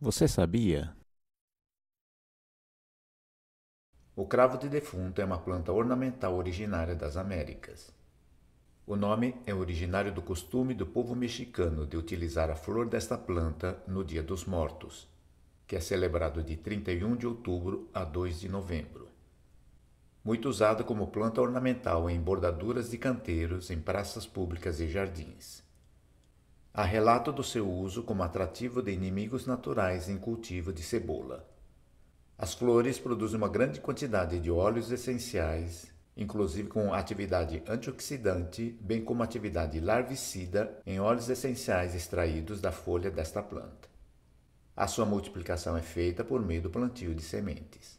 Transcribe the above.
Você sabia? O cravo de defunto é uma planta ornamental originária das Américas. O nome é originário do costume do povo mexicano de utilizar a flor desta planta no Dia dos Mortos, que é celebrado de 31 de outubro a 2 de novembro. Muito usada como planta ornamental em bordaduras de canteiros, em praças públicas e jardins. Há relato do seu uso como atrativo de inimigos naturais em cultivo de cebola. As flores produzem uma grande quantidade de óleos essenciais, inclusive com atividade antioxidante, bem como atividade larvicida em óleos essenciais extraídos da folha desta planta. A sua multiplicação é feita por meio do plantio de sementes.